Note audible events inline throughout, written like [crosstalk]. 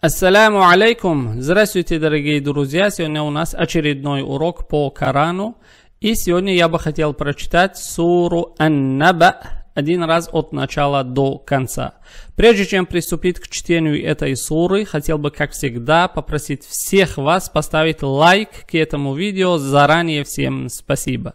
Ассаляму алейкум! Здравствуйте, дорогие друзья! Сегодня у нас очередной урок по Корану. И сегодня я бы хотел прочитать суру Ан-Наба один раз от начала до конца. Прежде чем приступить к чтению этой суры, хотел бы, как всегда, попросить всех вас поставить лайк к этому видео. Заранее всем спасибо.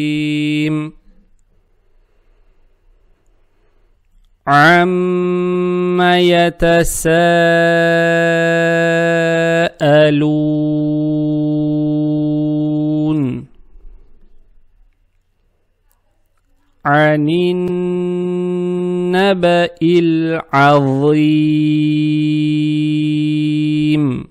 عما يتساءلون عن النبأ العظيم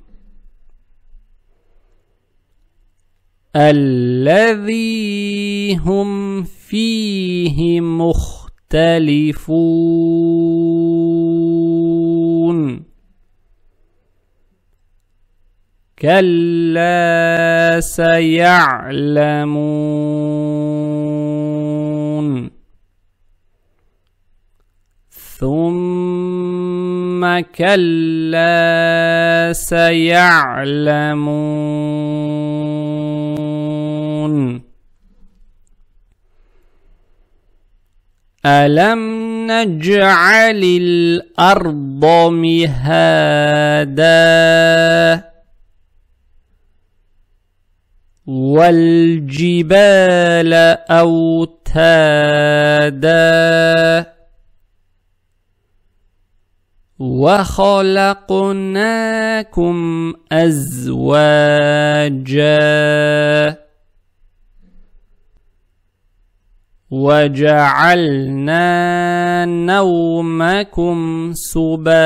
الذي هم فيه مخ يختلفون كلا سيعلمون ثم كلا سيعلمون ألم نجعل الأرض مهادا والجبال أوتادا وخلقناكم أزواجاً وجعلنا نومكم سباتا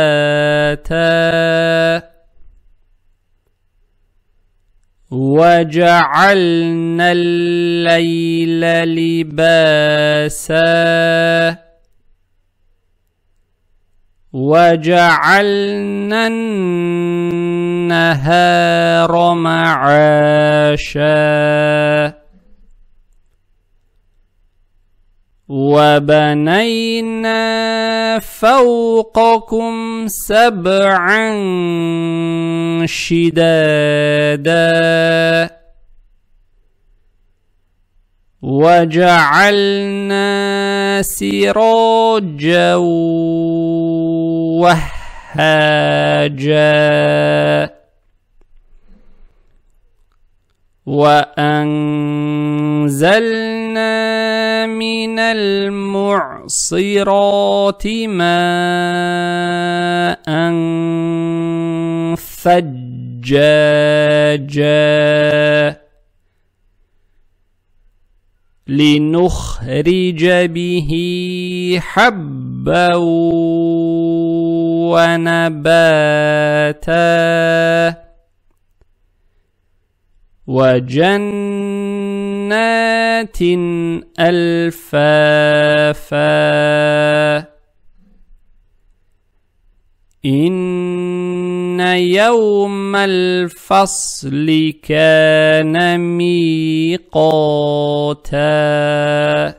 وجعلنا الليل لباسا وجعلنا النهار معاشا وبنينا فوقكم سبعا شدادا وجعلنا سراجا وهاجا وأنزلنا من المعصرات ماء ثجاجا لنخرج به حبا ونباتا وجنة جنات الفافا ان يوم الفصل كان ميقاتا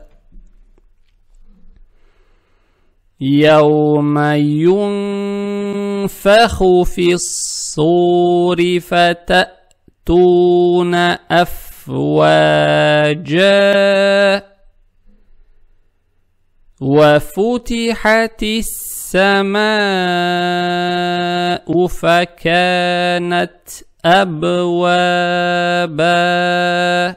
يوم ينفخ في الصور فتاتون افا أفواجا وفتحت السماء فكانت أبوابا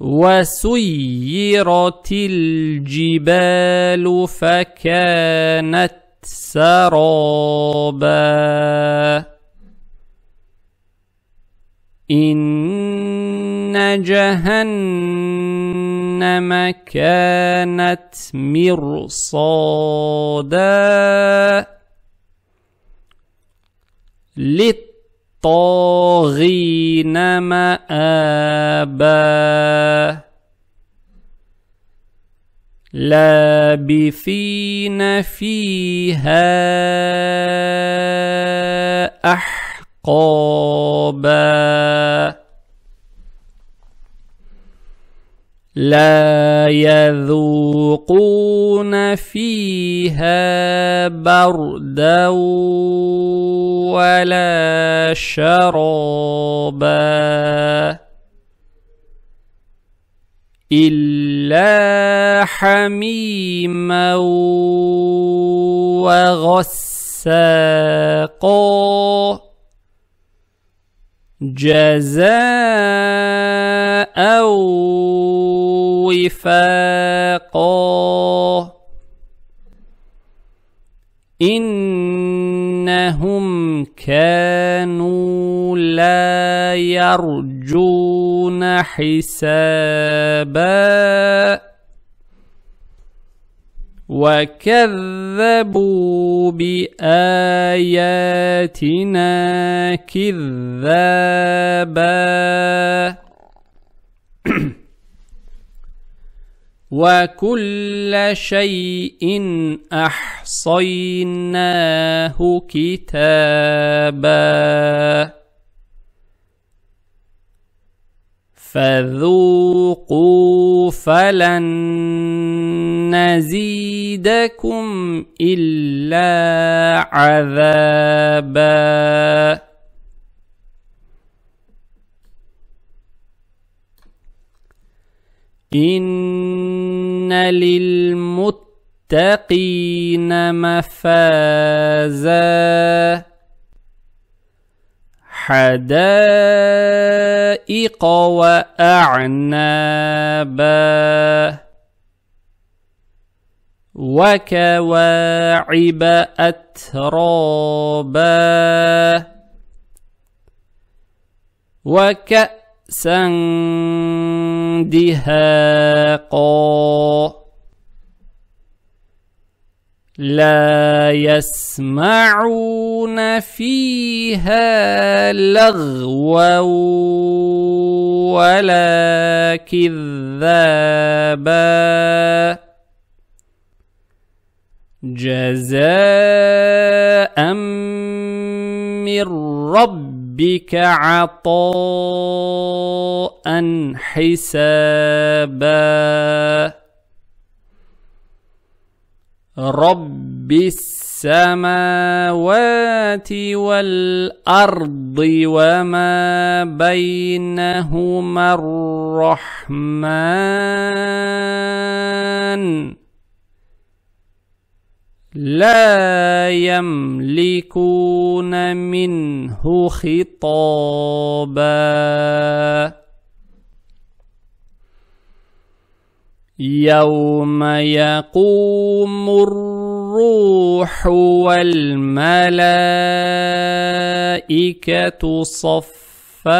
وسيرت الجبال فكانت سرابا إن جهنم كانت مرصادا للطاغين مآبا لابثين فيها أحسن عقابا لا يذوقون فيها بردا ولا شرابا إلا حميما وغساقا جزاء وفاقا إنهم كانوا لا يرجون حسابا وكذبوا بآياتنا كذابا [clears throat] وكل شيء أحصيناه كتاباً فذوقوا فلن نزيدكم الا عذابا ان للمتقين مفازا حدائق وأعنابا وكواعب أترابا وكأسا دهاقا لا يسمعون فيها لغوا ولا كذابا جزاء من ربك عطاء حسابا رب السماوات والارض وما بينهما الرحمن لا يملكون منه خطابا يوم يقوم الروح والملائكة صفا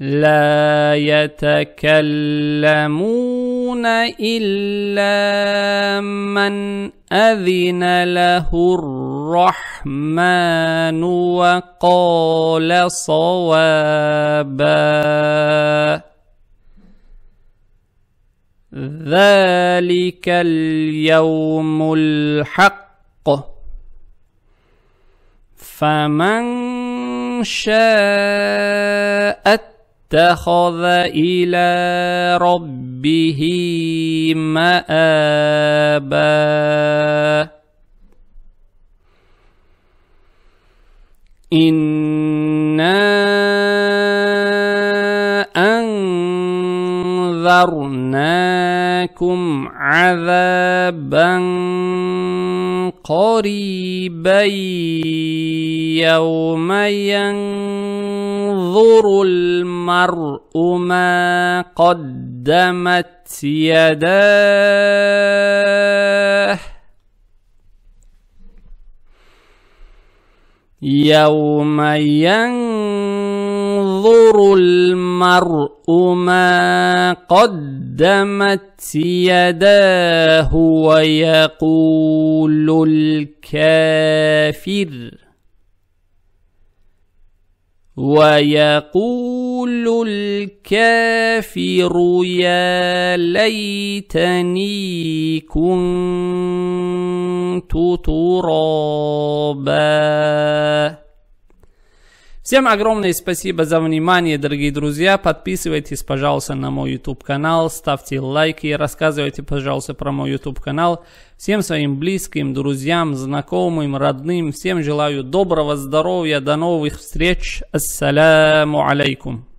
لا يتكلمون إلا من أذن له الروح الرحمن وقال صوابا ذلك اليوم الحق فمن شاء اتخذ إلى ربه مآبا إنا أنذرناكم عذابا قريبا يوم ينظر المرء ما قدمت يداه يوم ينظر المرء ما قدمت يداه ويقول الكافر ويقول يقول الكافر يا ليتني كنت ترابا Всем огромное спасибо за внимание, дорогие друзья. Подписывайтесь, пожалуйста, на мой YouTube канал, ставьте лайки, рассказывайте, пожалуйста, про мой YouTube канал. Всем своим близким, друзьям, знакомым, родным, всем желаю доброго здоровья, до новых встреч. Ассаляму алейкум.